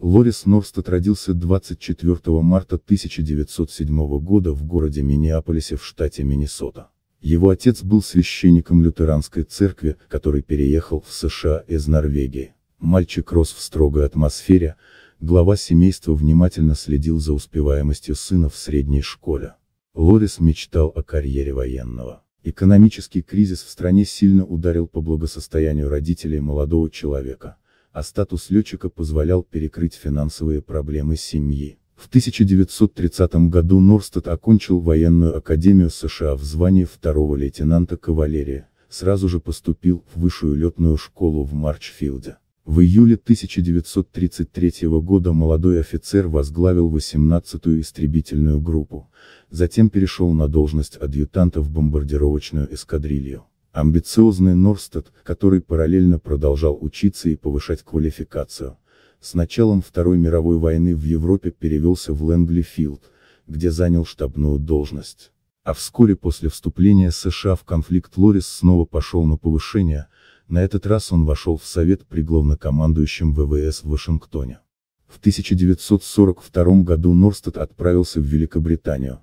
Лорис Норстед родился 24 марта 1907 года в городе Миннеаполисе в штате Миннесота. Его отец был священником лютеранской церкви, который переехал в США из Норвегии. Мальчик рос в строгой атмосфере, глава семейства внимательно следил за успеваемостью сына в средней школе. Лорис мечтал о карьере военного. Экономический кризис в стране сильно ударил по благосостоянию родителей молодого человека а статус летчика позволял перекрыть финансовые проблемы семьи. В 1930 году Норстед окончил военную академию США в звании второго лейтенанта кавалерии, сразу же поступил в высшую летную школу в Марчфилде. В июле 1933 года молодой офицер возглавил 18-ю истребительную группу, затем перешел на должность адъютанта в бомбардировочную эскадрилью. Амбициозный Норстед, который параллельно продолжал учиться и повышать квалификацию, с началом Второй мировой войны в Европе перевелся в Лэнгли-Филд, где занял штабную должность. А вскоре после вступления США в конфликт Лорис снова пошел на повышение, на этот раз он вошел в совет при главнокомандующем ВВС в Вашингтоне. В 1942 году Норстед отправился в Великобританию,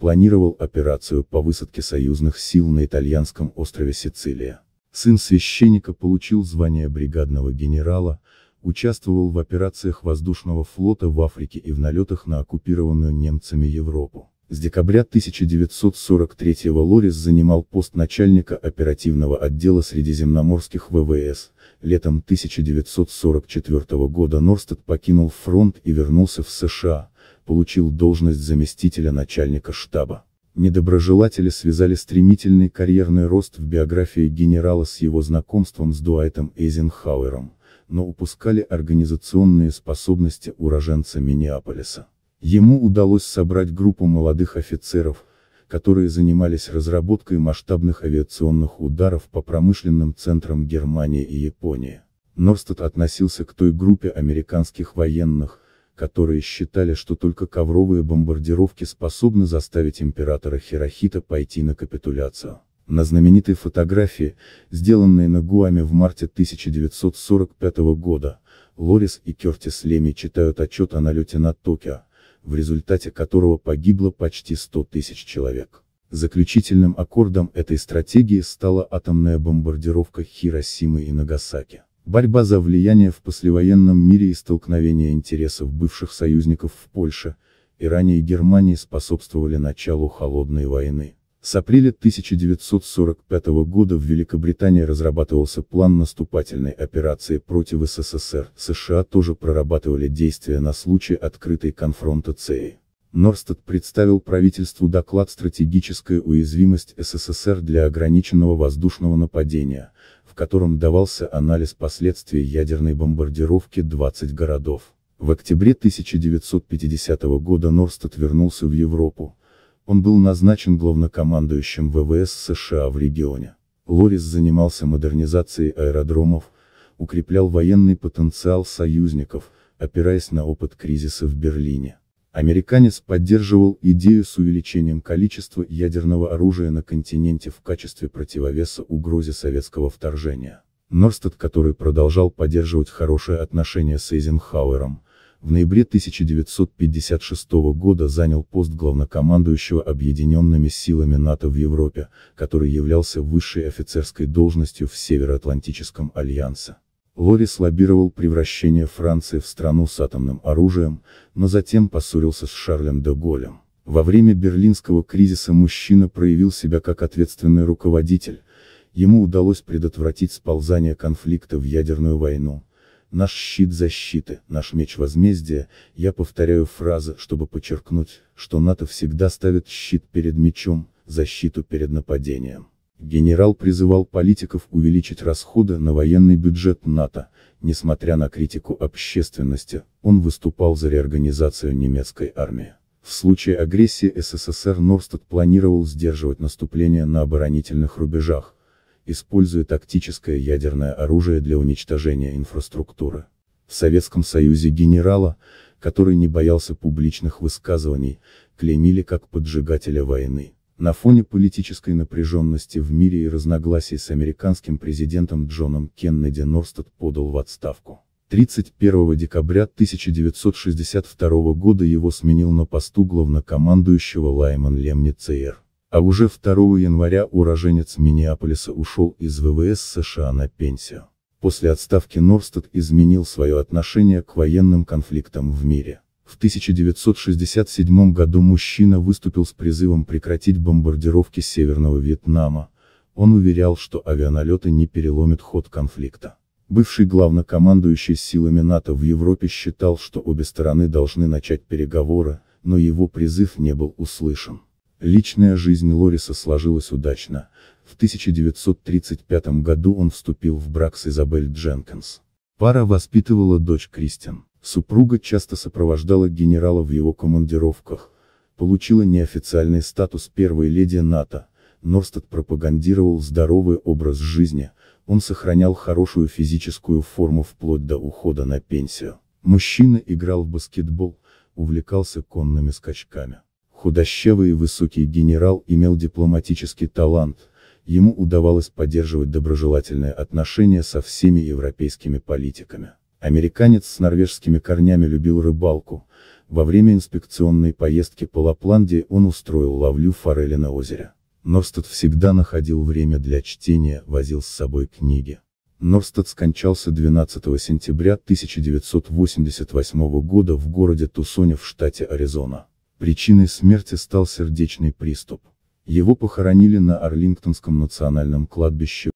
планировал операцию по высадке союзных сил на итальянском острове Сицилия. Сын священника получил звание бригадного генерала, участвовал в операциях воздушного флота в Африке и в налетах на оккупированную немцами Европу. С декабря 1943 Лорис занимал пост начальника оперативного отдела средиземноморских ВВС. Летом 1944 года Норстед покинул фронт и вернулся в США, получил должность заместителя начальника штаба. Недоброжелатели связали стремительный карьерный рост в биографии генерала с его знакомством с Дуайтом Эйзенхауэром, но упускали организационные способности уроженца Миннеаполиса. Ему удалось собрать группу молодых офицеров, которые занимались разработкой масштабных авиационных ударов по промышленным центрам Германии и Японии. Норстед относился к той группе американских военных, которые считали, что только ковровые бомбардировки способны заставить императора Хирохита пойти на капитуляцию. На знаменитой фотографии, сделанной на Гуаме в марте 1945 года, Лорис и Кертис Леми читают отчет о налете на Токио, в результате которого погибло почти 100 тысяч человек. Заключительным аккордом этой стратегии стала атомная бомбардировка Хиросимы и Нагасаки борьба за влияние в послевоенном мире и столкновение интересов бывших союзников в Польше, Иране и Германии способствовали началу Холодной войны. С апреля 1945 года в Великобритании разрабатывался план наступательной операции против СССР, США тоже прорабатывали действия на случай открытой конфронтации. Норстед представил правительству доклад «Стратегическая уязвимость СССР для ограниченного воздушного нападения», в котором давался анализ последствий ядерной бомбардировки 20 городов. В октябре 1950 года Норстед вернулся в Европу. Он был назначен главнокомандующим ВВС США в регионе. Лорис занимался модернизацией аэродромов, укреплял военный потенциал союзников, опираясь на опыт кризиса в Берлине. Американец поддерживал идею с увеличением количества ядерного оружия на континенте в качестве противовеса угрозе советского вторжения. Норстед, который продолжал поддерживать хорошие отношения с Эйзенхауэром, в ноябре 1956 года занял пост главнокомандующего объединенными силами НАТО в Европе, который являлся высшей офицерской должностью в Североатлантическом альянсе. Лорис лоббировал превращение Франции в страну с атомным оружием, но затем поссорился с Шарлем де Голлем. Во время берлинского кризиса мужчина проявил себя как ответственный руководитель, ему удалось предотвратить сползание конфликта в ядерную войну. Наш щит защиты, наш меч возмездия, я повторяю фразы, чтобы подчеркнуть, что НАТО всегда ставит щит перед мечом, защиту перед нападением. Генерал призывал политиков увеличить расходы на военный бюджет НАТО, несмотря на критику общественности, он выступал за реорганизацию немецкой армии. В случае агрессии СССР Норстад планировал сдерживать наступление на оборонительных рубежах, используя тактическое ядерное оружие для уничтожения инфраструктуры. В Советском Союзе генерала, который не боялся публичных высказываний, клеймили как поджигателя войны. На фоне политической напряженности в мире и разногласий с американским президентом Джоном Кеннеди Норстед подал в отставку. 31 декабря 1962 года его сменил на посту главнокомандующего Лайман Лемни ЦР. А уже 2 января уроженец Миннеаполиса ушел из ВВС США на пенсию. После отставки Норстед изменил свое отношение к военным конфликтам в мире. В 1967 году мужчина выступил с призывом прекратить бомбардировки Северного Вьетнама. Он уверял, что авианалеты не переломят ход конфликта. Бывший главнокомандующий силами НАТО в Европе считал, что обе стороны должны начать переговоры, но его призыв не был услышан. Личная жизнь Лориса сложилась удачно. В 1935 году он вступил в брак с Изабель Дженкинс. Пара воспитывала дочь Кристин. Супруга часто сопровождала генерала в его командировках, получила неофициальный статус первой леди НАТО, Норстед пропагандировал здоровый образ жизни, он сохранял хорошую физическую форму вплоть до ухода на пенсию. Мужчина играл в баскетбол, увлекался конными скачками. Худощавый и высокий генерал имел дипломатический талант, ему удавалось поддерживать доброжелательные отношения со всеми европейскими политиками. Американец с норвежскими корнями любил рыбалку. Во время инспекционной поездки по Лапландии он устроил ловлю форели на озере. Норстед всегда находил время для чтения, возил с собой книги. Норстед скончался 12 сентября 1988 года в городе Тусоне в штате Аризона. Причиной смерти стал сердечный приступ. Его похоронили на Арлингтонском национальном кладбище